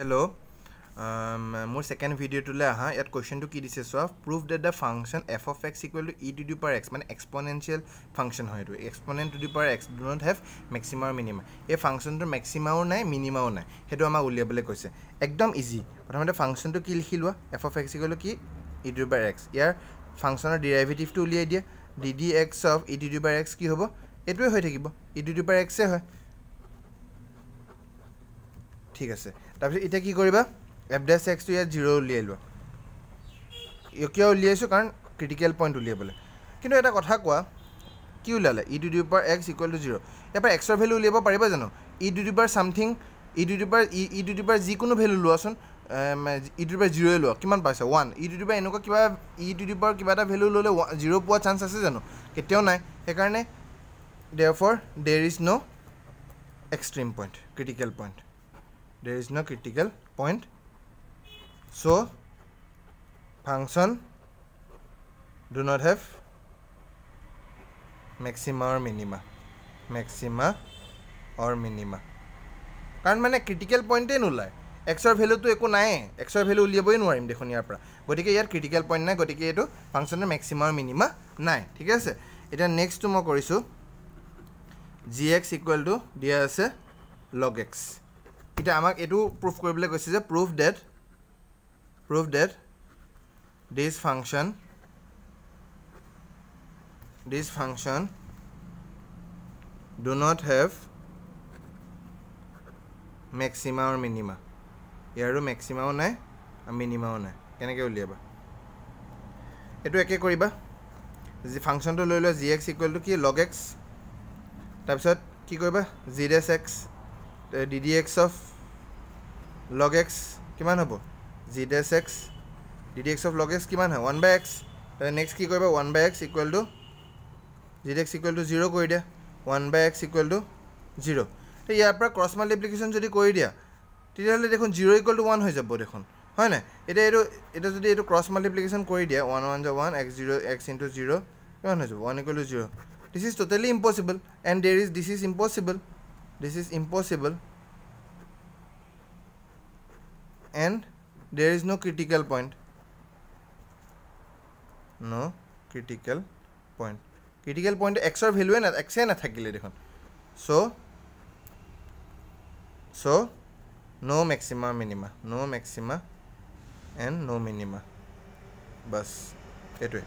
hello' um, মোৰ second ভিডিঅ'টোলৈ আহা ইয়াত কুৱেশ্যনটো কি দিছে চোৱা proof that the function f of x equal to e to the power x মানে এক্সপনেঞ্চিয়েল ফাংচন হয় এইটো exponent to the power x do not have maximum আৰু মিনিমাম এই ফাংচনটোৰ মেক্সিমামো নাই মিনিমামো নাই সেইটো আমাক উলিয়াবলৈ কৈছে একদম ইজি প্ৰথমতে ফাংচনটো কি লিখি লোৱা f of x equal to কি e to the power x ইয়াৰ ফাংচনৰ ডিৰাইভেটিভটো উলিয়াই দিয়া d d x of e to the power x কি হ'ব এইটোৱে হৈ থাকিব ই টু ডি পাৰ এক্সে হয় ঠিক আছে তাৰপিছত এতিয়া কি কৰিবা এফ ডেছ এক্সটো ইয়াত জিৰ' উলিয়াই লোৱা ইয়াক কিয় উলিয়াইছোঁ কাৰণ ক্ৰিটিকেল পইণ্ট উলিয়াবলৈ কিন্তু এটা কথা কোৱা কি উলিয়ালে e to the power x equal to zero' ইয়াৰ পৰা এক্সৰ ভেলু উলিয়াব পাৰিবা জানো e to the power something e to the power e e to the power যিকোনো ভেলু লোৱাচোন ই টু ডিপাৰ জিৰ'য়ে লোৱা কিমান পাইছে ওৱান ই টু ডিউপাৰ এনেকুৱা কিবা ই টু ডিউপাৰ কিবা এটা ভেলু ল'লে জিৰ' পোৱা চান্স আছে জানো কেতিয়াও নাই সেইকাৰণে therefore there is no' extreme point critical point there is no critical point so function do not have maxima or minima maxima or minima কাৰণ মানে ক্ৰিটিকেল পইণ্টেই নোলায় এক্সৰ ভেলুটো একো নাই এক্সৰ ভেলু উলিয়াবই নোৱাৰিম দেখোন ইয়াৰ পৰা গতিকে ইয়াত ক্ৰিটিকেল পইণ্ট নাই গতিকে এইটো ফাংচনৰ মেক্সিমাম আৰু মিনিমা নাই ঠিকে আছে এতিয়া নেক্সটটো মই কৰিছোঁ জি এক্স ইকুৱেল টু দিয়া আছে লগ এক্স এতিয়া আমাক এইটো প্ৰুফ কৰিবলৈ কৈছে যে proof that proof that this function this function do not have maximum আৰু মিনিমা ইয়াৰো মেক্সিমাও নাই আৰু মিনিমামো নাই কেনেকৈ উলিয়াবা এইটো একে কৰিবা যি ফাংচনটো লৈ লোৱা জি এক্স ইকুৱেল টু কি লগ এক্স তাৰপিছত কি কৰিবা g dash x d d x of log x কিমান হ'ব g dash x d d x of log x কিমান হয় ওৱান বাই এক্স নেক্সট কি কৰিব one by x equal to g d x equal to zero' কৰি দিয়া one by x equal to zero' ইয়াৰ পৰা ক্ৰছ মাল্টিপ্লিকেশ্যন যদি কৰি দিয়া তেতিয়াহ'লে দেখোন জিৰ' ইকুৱেল টু ওৱান হৈ যাব দেখোন হয় নাই এতিয়া এইটো এতিয়া যদি এইটো ক্ৰছ মাল্টিপ্লিকেশ্যন কৰি দিয়া ওৱান ওৱান জা one x zero' x into zero' কিমান হৈ যাব one equal to zero' this is totally impossible and there is this is impossible this is impossible and there is no critical point no critical point critical point x or value and x and attack so so no maxima minima no maxima and no minima bus it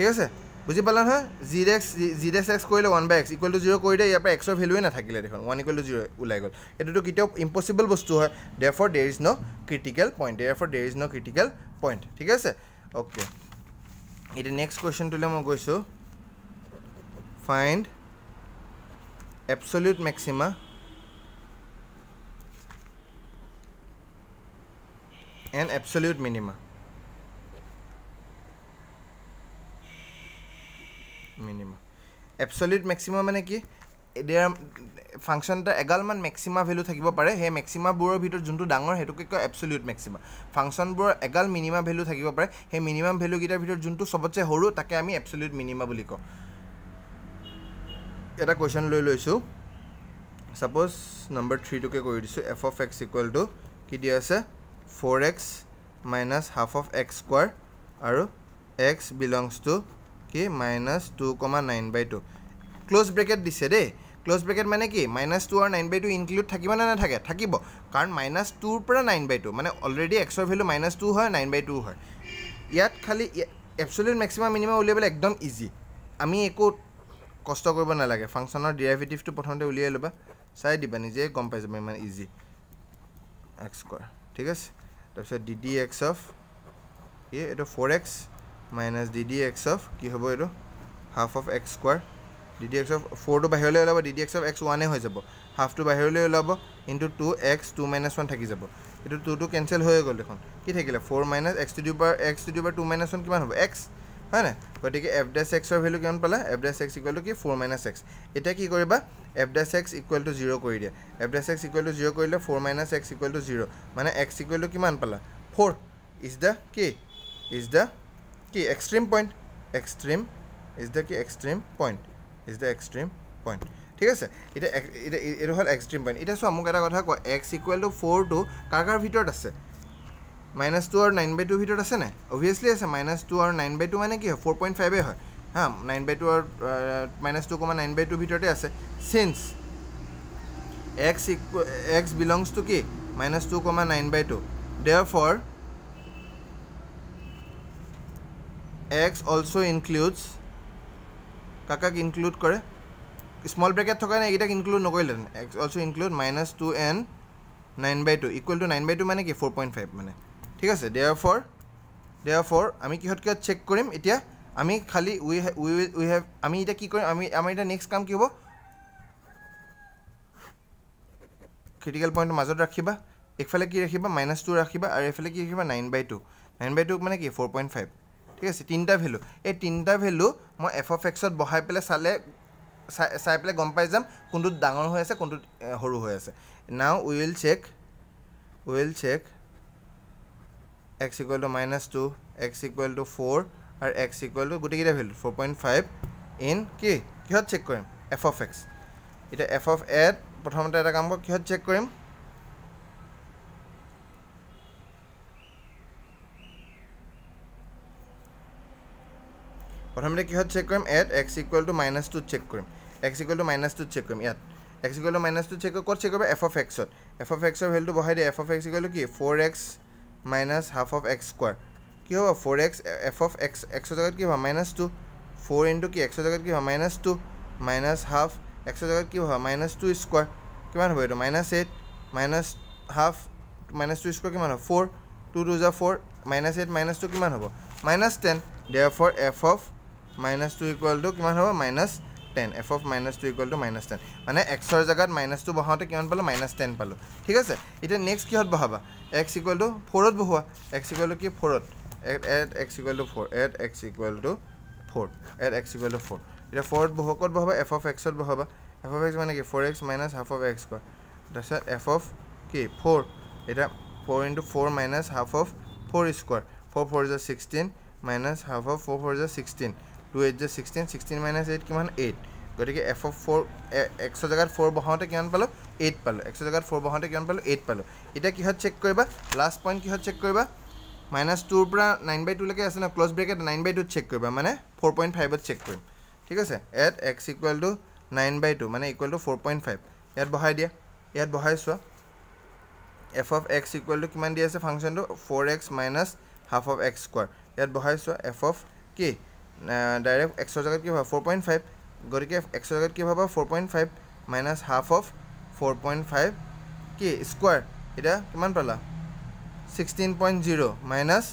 here's a বুজি পালা নহয় g dash x g dash x x কৰিলে one by x equal to zero' কৰিলে ইয়াৰ পৰা এক্সৰ ভেলুৱে নাথাকিলে দেখোন ওৱান ইকুৱেল টু জিৰ' ওলাই গ'ল এইটোতো কেতিয়াও ইম্পচিবল বস্তু হয় therefore there is no' critical point therefore there is no' critical point ঠিক আছে অ'কে এতিয়া নেক্সট কুৱেশ্যনটোলৈ মই গৈছোঁ find absolute maxima and absolute minima minima absolute maxima মানে কি দেয়াৰ ফাংচন এটা এগালমান মেক্সিমা ভেলু থাকিব পাৰে সেই মেক্সিমাবোৰৰ ভিতৰত যোনটো ডাঙৰ সেইটোকে কয় এপচলিউট মেক্সিমা ফাংচনবোৰৰ এগাল মিনিমাম ভেলু থাকিব পাৰে সেই মিনিমাম ভেলুকেইটাৰ ভিতৰত যোনটো চবতছে সৰু তাকে আমি এপচলিউট মিনিমা বুলি কওঁ এটা কুৱেশ্যন লৈ লৈছোঁ ছাপ'জ নম্বৰ থ্ৰীটোকে কৰি দিছোঁ f of x equal to কি দিয়া আছে four x minus half of x square আৰু এক্স বিলংছ টু কি minus two comma nine by two close bracket দিছে দেই ক্লজ ব্ৰেকেট মানে কি মাইনাছ টু আৰু নাইন বাই টু ইনক্লুড থাকিব নে নাথাকে থাকিব কাৰণ মাইনাছ টুৰ পৰা নাইন বাই টু মানে অলৰেডি এক্সৰ ভেলু মাইনাছ টু হয় নাইন বাই টু হয় ইয়াত খালি এপচলিউট মেক্সিমাম মিনিমাম উলিয়াবলৈ একদম ইজি আমি একো কষ্ট কৰিব নালাগে ফাংচনৰ ডিৰাইভেটিভটো প্ৰথমতে উলিয়াই ল'বা চাই দিবা নিজেই গম পাই যাবা ইমান ইজি এক্স স্কুৱাৰ ঠিক আছে তাৰপিছত ডি ডি এক্স অফ এই এইটো four x minus d d x of কি হ'ব এইটো half of x square d d x of ফ'ৰটো বাহিৰলৈ ওলাব d d x of x ওৱানে হৈ যাব হাফটো বাহিৰলৈ ওলাব into two x to minus one থাকি যাব এইটো টুটো কেঞ্চেল হৈ গ'ল দেখোন কি থাকিলে four minus x to the power x to the power two minus one কিমান হ'ব এক্স হয় নাই গতিকে এফ ডেচ এক্সৰ ভেলু কিমান পালে f dash x equal to কি ফ'ৰ মাইনাছ এক্স এতিয়া কি কৰিবা f dash x equal to zero' কৰি দিয়া f dash x equal to zero' কৰিলে four minus x equal to zero' মানে এক্স ইকুৱেল টু কিমান পালা ফ'ৰ ইজ দ্য কি ইজ দ্য কি extreme point extreme is the কি extreme point is the extreme point ঠিক আছে এতিয়া এতিয়া এইটো হ'ল এক্সট্ৰিম পইণ্ট এতিয়া চোৱা মোক এটা কথা কয় x equal to four to কাৰ কাৰ ভিতৰত আছে মাইনাছ টু আৰু নাইন বাই টুৰ ভিতৰত আছে নাই অভিয়াছলি আছে মাইনাছ টু আৰু নাইন বাই টু মানে কি হয় ফ'ৰ পইণ্ট ফাইভেই হয় হা নাইন বাই টু আৰু minus two comma nine by টুৰ ভিতৰতে আছে চিন্স এক্স ইকু এক্স বিলংছ টু কি minus two comma nine by two therefore x also' includes কাকাক ইনক্লুড কৰে স্মল ব্ৰেকেট থকা নাই এইকেইটাক ইনক্লুড নকৰিলে x also' include minus two and nine by two equal to nine by two মানে কি four point five মানে ঠিক আছে ডেয়াৰ ফৰ ডে ডেয়াৰ ফৰ আমি কিহত কিহত চেক কৰিম এতিয়া আমি খালি উই উই উই হেভ আমি এতিয়া কি কৰিম আমি আমাৰ এতিয়া নেক্সট কাম কি হ'ব ক্ৰিটিকেল পইণ্ট মাজত ৰাখিবা এইফালে কি ৰাখিবা মাইনাছ টু ৰাখিবা আৰু এইফালে কি ৰাখিবা nine by two nine by two মানে কি ফ'ৰ পইণ্ট ফাইভ ঠিক আছে তিনিটা ভেলু এই তিনিটা ভেলু মই এফ অফ এক্সত বহাই পেলাই চালে চাই চাই পেলাই গম পাই যাম কোনটোত ডাঙৰ হৈ আছে কোনটোত সৰু হৈ আছে now will check will check x equal to minus two x equal to four আৰু এক্স ইকুৱেল টু গোটেইকেইটা value four point five in কি কিহত চেক কৰিম এফ অফ এক্স এতিয়া এফ অফ এড প্ৰথমতে এটা কাম কৰোঁ কিহত চেক কৰিম প্ৰথমতে কিহত চেক কৰিম at x equal to minus টুত চেক কৰিম এক্স ইকুৱেল টু মাইনাছ টুত চেক কৰিম ইয়াত x equal to minus two check কৰিম ক'ত চেক কৰিব এফ অফ এক্সত এফ অফ এক্সৰ ভেলটো বঢ়াই দিয়ে f of x equal to কি four x minus half of x square কি হ'ব four x f of x এক্সৰ জেগাত কি হ'ব মাইনাছ টু ফ'ৰ ইনটু কি এক্সৰ জেগাত কি হ'ব মাইনাছ টু মাইনাছ হাফ এক্সৰ জেগাত কি হ'ব মাইনাছ টু স্কুৱাৰ কিমান হ'ব এইটো minus eight minus half minus two square কিমান হ'ব ফ'ৰ টু টু জা four minus eight minus two কিমান হ'ব minus ten there f of minus two equal to কিমান হ'ব minus ten f of minus two equal to minus ten মানে এক্সৰ জেগাত মাইনাছ টু বহাওঁতে কিমান পালোঁ মাইনাছ টেন পালোঁ ঠিক আছে এতিয়া নেক্সট কিহত বহাবা এক্স ইকুৱেল টু ফ'ৰত বহোৱা এক্স ইকুৱেল টু কি ফ'ৰত at at x equal to four at x equal to four at x equal to four এতিয়া ফ'ৰত বহোৱা ক'ত বহাবা এফ অফ এক্সত বহাবা এফ অফ এক্স মানে কি four x minus half of x কোৱা তাৰপিছত এফ অফ কি ফ'ৰ এতিয়া four into four minus half of four square four four জাৰ sixteen minus half of four four জাৰ ছিক্সটিন টু এইট যে sixteen sixteen minus eight কিমান eight গতিকে f of four x জেগাত four বহাওঁতে কিমান পালোঁ এইট পালোঁ এক্স জেগাত ফ'ৰ বহাওঁতে কিমান পালোঁ এইট পালোঁ এতিয়া কিহত চেক কৰিবা লাষ্ট পইণ্ট কিহত চেক কৰিবা মাইনাছ টুৰ পৰা নাইন বাই টুলৈকে আছে ন ক্লজ ব্ৰেকেট নাইন বাই টুত চেক কৰিবা মানে ফ'ৰ পইণ্ট ফাইভত চেক কৰিম ঠিক আছে at x equal to nine by two মানে equal to four point five ইয়াত বহাই দিয়া ইয়াত বহাই চোৱা f of x equal to কিমান দিয়া আছে ফাংচনটো four x minus half of x square ইয়াত বহাই চোৱা এফ অফ কি ডাইৰেক্ট এক্সৰ জেগাত কি হ'ব ফ'ৰ পইণ্ট ফাইভ গতিকে এক্সৰ জেগাত কি হ'ব four point five minus half of four point five কি স্কুৱাৰ এতিয়া কিমান পালা ছিক্সটিন পইণ্ট জিৰ' মাইনাছ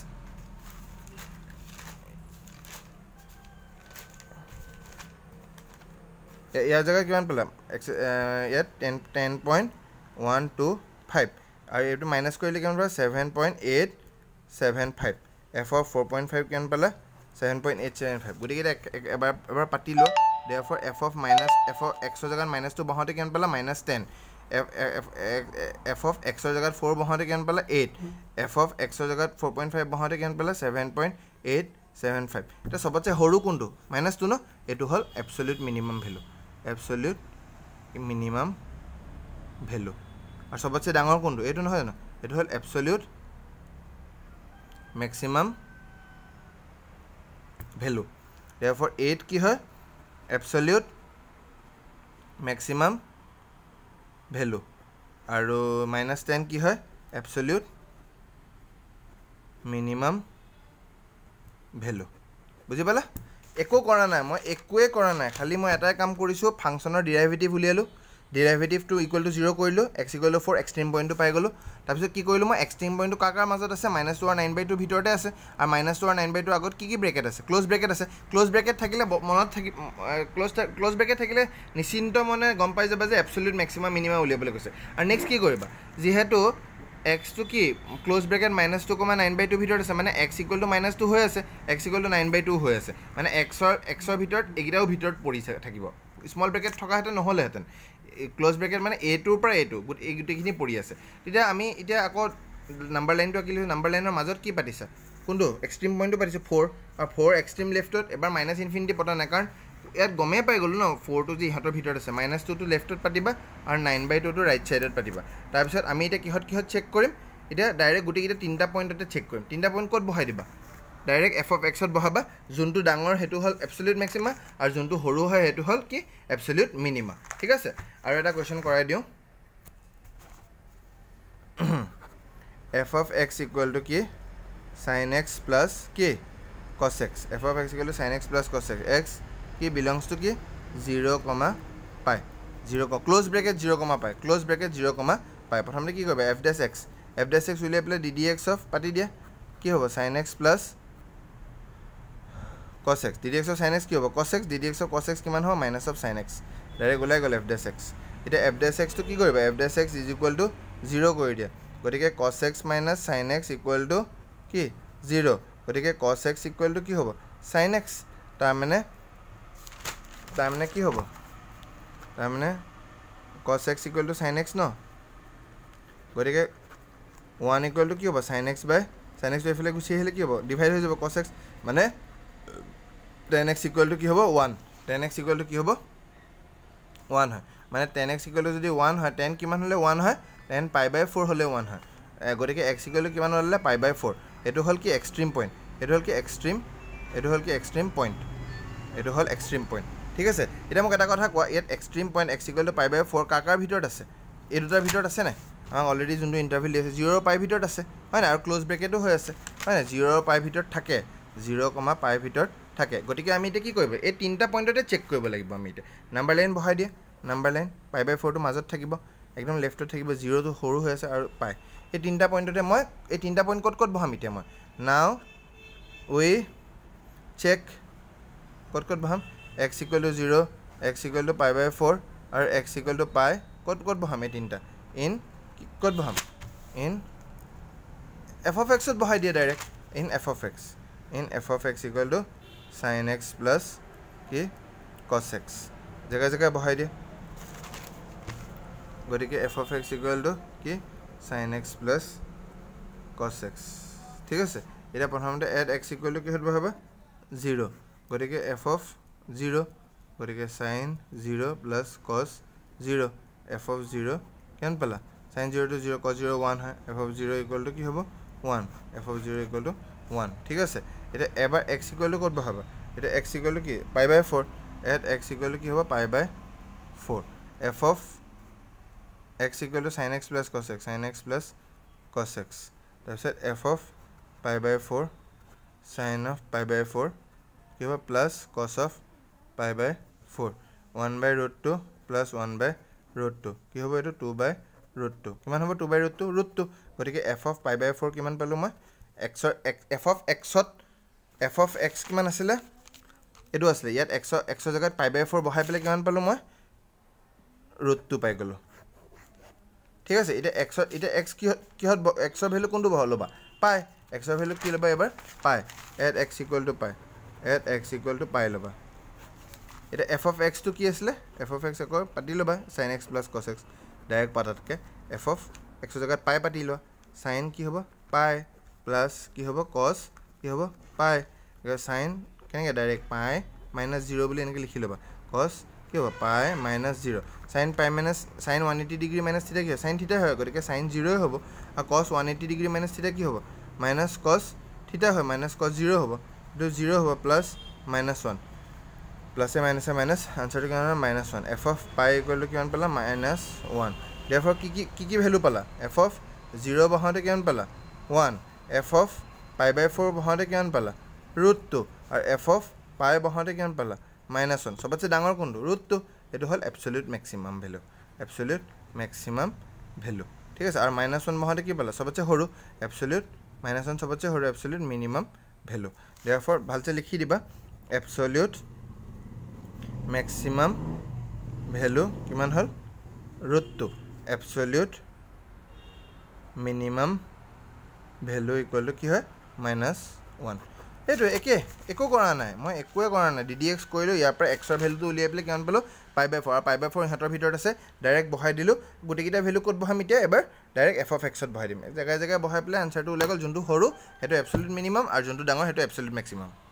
ইয়াৰ জেগাত কিমান পালাম এক্স ইয়াত ten ten point one two five আৰু এইটো মাইনাছ কৰিলে কিমান পালা seven point eight seven five f of four point five কিমান পালা seven point eight seven five গতিকে এতিয়া এবাৰ এবাৰ পাতি লোৱা ডে f f of minus f of এক্সৰ জেগাত মাইনাছ টু বহাওঁতে কিমান পালা মাইনাছ টেন এফ অফ এক্সৰ জেগাত ফ'ৰ বহাওঁতে কিমান পালা এইট এফ অফ এক্সৰ জেগাত ফ'ৰ পইণ্ট ফাইভ বহাওঁতে কিমান পালা seven point eight seven five এতিয়া চবতছে সৰু কোনটো মাইনাছ টু ন এইটো হ'ল absolute minimum value absolute minimum value আৰু চবতছে ডাঙৰ কোনটো এইটো নহয় জানো এইটো হ'ল absolute maximum value therefore eight কি হয় এপচলিউট মেক্সিমাম ভেলু আৰু মাইনাছ টেন কি হয় এপচলিউট মিনিমাম ভেলু বুজি পালা একো কৰা নাই মই একোৱেই কৰা নাই খালি মই এটাই কাম কৰিছোঁ ফাংচনৰ ডিৰাইভেটিভ উলিয়ালোঁ ডিৰাইভেটিভটো ইকুৱেল টু জিৰ' কৰিলোঁ x equal to four extreme পইণ্টটো পাই গ'লোঁ তাৰপিছত কি কৰিলোঁ মই এক্সট্ৰিম পইণ্টটো কাৰ কাৰ মাজত আছে মাইনাছ টু আৰু নাইন বাই টু ভিতৰতে আছে আৰু মাইনাছ টু আৰু নাইন বাই টু আগত কি কি ব্ৰেকেট আছে ক্লজ ব্ৰেকেট আছে ক্লজ ব্ৰেকেট থাকিলে মনত থাকি ক্লজ ক্লজ ব্ৰেকেট থাকিলে নিশ্চিন্ত মনে গম পাই যাবা যে এপচলিউট মেক্সিমাম মিনিমাম উলিয়াবলৈ কৈছে আৰু নেক্সট কি কৰিবা যিহেতু এক্সটো কি close bracket minus two comma nine by টুৰ ভিতৰত আছে মানে x equal to minus two হৈ আছে x equal to nine by two হৈ আছে মানে এক্সৰ এক্সৰ ভিতৰত এইকেইটাও ভিতৰত পৰি থাকিব স্মল ব্ৰেকেট থকাহেঁতেন নহ'লেহেঁতেন ক্ল'জ ব্ৰেকেট মানে এ টুৰ পৰা এ টু গোট এই গোটেইখিনি পৰি আছে তেতিয়া আমি এতিয়া আকৌ নাম্বাৰ লাইনটো আঁকিলোঁ নাম্বাৰ লাইনৰ মাজত কি পাতিছা কোনটো এক্সট্ৰিম পইণ্টটো পাতিছোঁ ফ'ৰ আৰু ফ'ৰ এক্সট্ৰিম লেফ্টত এবাৰ মাইনাছ ইনফিনিটি পতা নাই কাৰণ ইয়াত গমেই পাই গ'লোঁ ন ফ'ৰটো যে ইহঁতৰ ভিতৰত আছে মাইনাছ টুটো লেফ্টত পাতিবা আৰু নাইন বাই টুটো ৰাইট ছাইডত পাতিবা তাৰপিছত আমি এতিয়া কিহত কিহত চেক কৰিম এতিয়া ডাইৰেক্ট গোটেইকেইটা তিনিটা পইণ্টতে চেক কৰিম তিনিটা পইণ্ট ক'ত বহাই দিবা ডাইৰেক্ট এফ অফ এক্সত বহাবা যোনটো ডাঙৰ সেইটো হ'ল এপচলিউট মেক্সিমা আৰু যোনটো সৰু হয় সেইটো হ'ল কি এপচলিউট মিনিমা ঠিক আছে আৰু এটা কুৱেশ্যন কৰাই দিওঁ f of x equal to কি চাইন এক্স প্লাছ কি cos x f of x equal to sine x plus cos x x কি বিলংছ টু কি zero' comma pi zero' close bracket zero' comma pi close bracket zero' comma pi প্ৰথমতে কি কৰিবা f dash x f dash x উলিয়াই পেলাই D d x of পাতি দিয়া কি হ'ব sine x plus cos x d d এক্সৰ চাইন এক্স কি হ'ব কছ এক্স ডি ডি এক্সৰ কছ এক্স কিমান হ'ব minus of sine x direct ওলাই গ'ল এফ ডেছ এক্স এতিয়া এফ ডেছ এক্সটো কি কৰিব f dash x is equal to zero' কৰি দিয়ে গতিকে cos x minus sine x equal to কি জিৰ' গতিকে কছ এক্স ইকুৱেল টু কি হ'ব চাইন এক্স তাৰমানে তাৰমানে কি হ'ব তাৰমানে cos x equal to sine x ন গতিকে ওৱান ইকুৱেল টু কি হ'ব sine x by sine x by এইফালে গুচি আহিলে কি হ'ব ডিভাইড হৈ যাব কছ এক্স মানে টেন এক্স ইকুৱেল টু কি হ'ব one tan x equal to কি হ'ব ওৱান হয় মানে টেন এক্স ইকুৱেল টু যদি ওৱান হয় টেন কিমান হ'লে ওৱান হয় টেন পাই বাই ফ'ৰ হ'লে ওৱান হয় গতিকে এক্স ইকুৱেল টু কিমান ওলালে পাই বাই ফ'ৰ এইটো হ'ল কি এক্সট্ৰিম পইণ্ট এইটো হ'ল কি এক্সট্ৰিম এইটো হ'ল কি এক্সট্ৰিম পইণ্ট এইটো হ'ল এক্সট্ৰিম পইণ্ট ঠিক আছে এতিয়া মোক এটা কথা কোৱা ইয়াত extreme point x equal to pi by four কাৰ কাৰ ভিতৰত আছে এই দুটাৰ ভিতৰত আছে নাই আমাক অলৰেডি যোনটো ইণ্টাৰভিউ দি আছে জিৰ' পাই ভিতৰত আছে হয় নাই আৰু ক্ল'জ ব্ৰেকেটো হৈ আছে হয় নাই জিৰ' পাই ভিতৰত থাকে জিৰ' কমা পাই ভিতৰত থাকে গতিকে আমি এতিয়া কি কৰিব এই তিনিটা পইণ্টতে চেক কৰিব লাগিব আমি এতিয়া নাম্বাৰ লাইন বহাই দিয়ে নাম্বাৰ লাইন পাই বাই ফ'ৰটো মাজত থাকিব একদম লেফ্টত থাকিব জিৰ'টো সৰু হৈ আছে আৰু পাই এই তিনিটা পইণ্টতে মই এই তিনিটা পইণ্ট ক'ত ক'ত বহাম এতিয়া মই নাও উই চেক ক'ত ক'ত বহাম x equal to zero' x equal to pi by four আৰু এক্স ইকুৱেল টু পাই ক'ত ক'ত বহাম এই তিনিটা ইন ক'ত বহাম ইন এফ অফ এক্সত বহাই দিয়ে direct in f of x in f of x equal to sine x plus কি কছ এক্স জেগাই জেগাই বহাই দিয়ে গতিকে এফ অফ এক্স ইকুৱেলটো কি sine x plus cos x ঠিক আছে এতিয়া প্ৰথমতে এড এক্স ইকুৱেলটো কিহত বহাবা জিৰ' গতিকে এফ অফ জিৰ' গতিকে sine zero' plus cos zero' f of zero' কিমান পালা চাইন জিৰ'টো জিৰ' কছ জিৰ' ওৱান হয় এফ অফ জিৰ' ইকুৱেলটো কি হ'ব ওৱান এফ অফ জিৰ' ইকুৱেলটো ওৱান ঠিক আছে এতিয়া এবাৰ এক্স ইকুৱেলটো ক'ত বহাবা এতিয়া এক্স ইকুৱেলটো কি pi by four at x ইকুৱেলটো কি হ'ব pi by four f of x equal to sine x plus cos x sine x plus cos x তাৰপিছত f of pi by four sign off pi by four কি হ'ব plus cos of pi by four one by root two plus one by root two কি হ'ব এইটো two by root two কিমান হ'ব two by root two root two গতিকে f of pi by four কিমান পালোঁ মই এক্সৰ এক্স এফ অফ এক্সত এফ অফ এক্স কিমান আছিলে এইটো আছিলে ইয়াত এক্স এক্সৰ জেগাত পাই বাই ফ'ৰ বহাই পেলাই কিমান পালোঁ মই ৰুট টু পাই গ'লোঁ ঠিক আছে এতিয়া এক্সত এতিয়া এক্স কিহত কিহত এক্সৰ ভেল্যু কোনটো বহল ল'বা পাই এক্সৰ ভেল্যু কি ল'বা এইবাৰ pi at x equal to pi at x equal to pi ল'বা এতিয়া এফ অফ এক্সটো কি আছিলে এফ অফ এক্স আকৌ পাতি ল'বা sine x plus cos x direct পাতাতকৈ এফ অফ এক্সৰ জেগাত পাই পাতি লোৱা চাইন কি হ'ব পাই প্লাছ কি হ'ব কছ কি হ'ব পাই গতিকে চাইন কেনেকৈ ডাইৰেক্ট পাই মাইনাছ জিৰ' বুলি এনেকৈ লিখি ল'বা কচ কি হ'ব pi minus zero' sine pi minus sine one eighty degree minus theta কি হয় চাইন থিতা হয় গতিকে চাইন জিৰ'ই হ'ব আৰু cos one eighty degree minus theta কি হ'ব মাইনাছ কচ থিতা হয় মাইনাছ কচ জিৰ' হ'ব এইটো জিৰ' হ'ব প্লাছ মাইনাছ ওৱান প্লাছে মাইনাছে মাইনাছ আনচাৰটো কিমান হ'ল মাইনাছ ওৱান এফ অফ পাই কৰিলোঁ কিমান পালা মাইনাছ ওৱান ডেফ অফ কি কি কি কি ভেলু পালা এফ অফ জিৰ' বহাওঁতে কিমান পালা one f of pi by four বহাওঁতে কিমান পালা ৰুট টু আৰু এফ অফ পাই বহাওঁতে কিমান পালা মাইনাছ ওৱান চবতছে ডাঙৰ কোনটো ৰুট টু এইটো হ'ল absolute maximum value absolute maximum value ঠিক আছে আৰু মাইনাছ ওৱান বহাওঁতে কি পালা চবতছে সৰু এপচলিউট মাইনাছ ওৱান চবতছে সৰু absolute minimum value therefore ভালছে লিখি দিবা এপচলিউট মেক্সিমাম ভেলু কিমান হ'ল root two absolute minimum value equal to কি হয় মাইনাছ ওৱান সেইটোৱে একে একো কৰা নাই মই একোৱে কৰা নাই ডি ডি এক্স কৰিলোঁ ইয়াৰ পৰা এক্সৰ ভেলুটো উলিয়াই পেলাই কিমান পালোঁ পাই বাই ফ'ৰ আৰু পাই বাই ফ'ৰ সিহঁতৰ ভিতৰত আছে ডাইৰেক্ট বহাই দিলোঁ গোটেইকেইটা ভেলু ক'ত বহাম এতিয়া এবাৰ ডাইৰেক্ট এফ অফ এক্সত বহাই দিম জেগাই জেগাই বহাই পেলাই আনচাৰটো ওলাই গ'ল যোনটো সৰু সেইটো এপচলিউট মিনিমাম আৰু যোনটো ডাঙৰ সেইটো এপচলিউট মেক্সিমাম